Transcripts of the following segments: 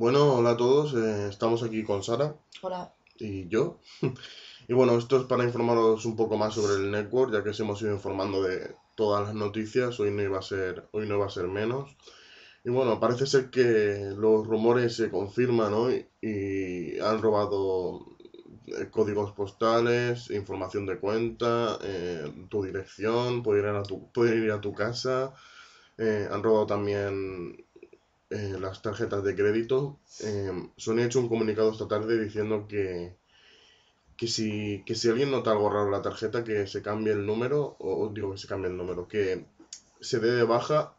Bueno, hola a todos, eh, estamos aquí con Sara. Hola. Y yo. y bueno, esto es para informaros un poco más sobre el network, ya que se hemos ido informando de todas las noticias, hoy no iba a ser, hoy no iba a ser menos. Y bueno, parece ser que los rumores se confirman hoy y, han robado eh, códigos postales, información de cuenta, eh, tu dirección, Pueden ir a tu, ir a tu casa. han robado también eh, las tarjetas de crédito, eh, Sony ha hecho un comunicado esta tarde diciendo que, que, si, si alguien nota algo raro en la tarjeta, que se cambie el número, o digo que se cambie el número, que se dé de baja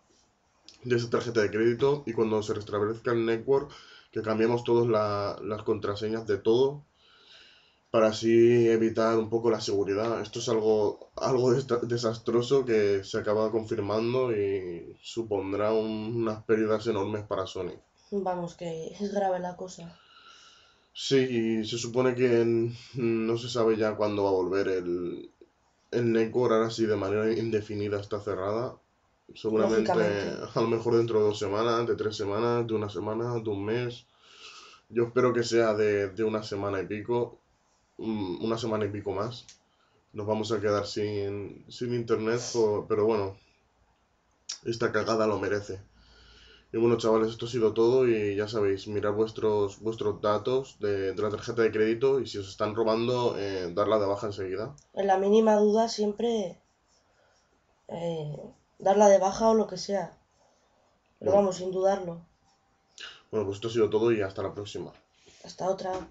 de esa tarjeta de crédito y cuando se restablezca el network, que cambiemos todas las contraseñas de todo para así evitar un poco la seguridad. Esto es algo, algo desastroso que se acaba confirmando y supondrá unas pérdidas enormes para Sony. Vamos, que es grave la cosa. Sí, se supone que no se sabe ya cuándo va a volver el, el Necor, ahora sí de manera indefinida está cerrada. Seguramente, a lo mejor dentro de dos semanas, de tres semanas, de una semana, de un mes. Yo espero que sea de, de una semana y pico, una semana y pico más. Nos vamos a quedar sin, internet, pero bueno, esta cagada lo merece. Y bueno, chavales, esto ha sido todo y ya sabéis, mirad vuestros, vuestros datos de, la tarjeta de crédito y si os están robando, eh, darla de baja enseguida. En la mínima duda siempre eh, darla de baja o lo que sea. Pero vamos, sin dudarlo. Bueno, pues esto ha sido todo y hasta la próxima. Hasta otra.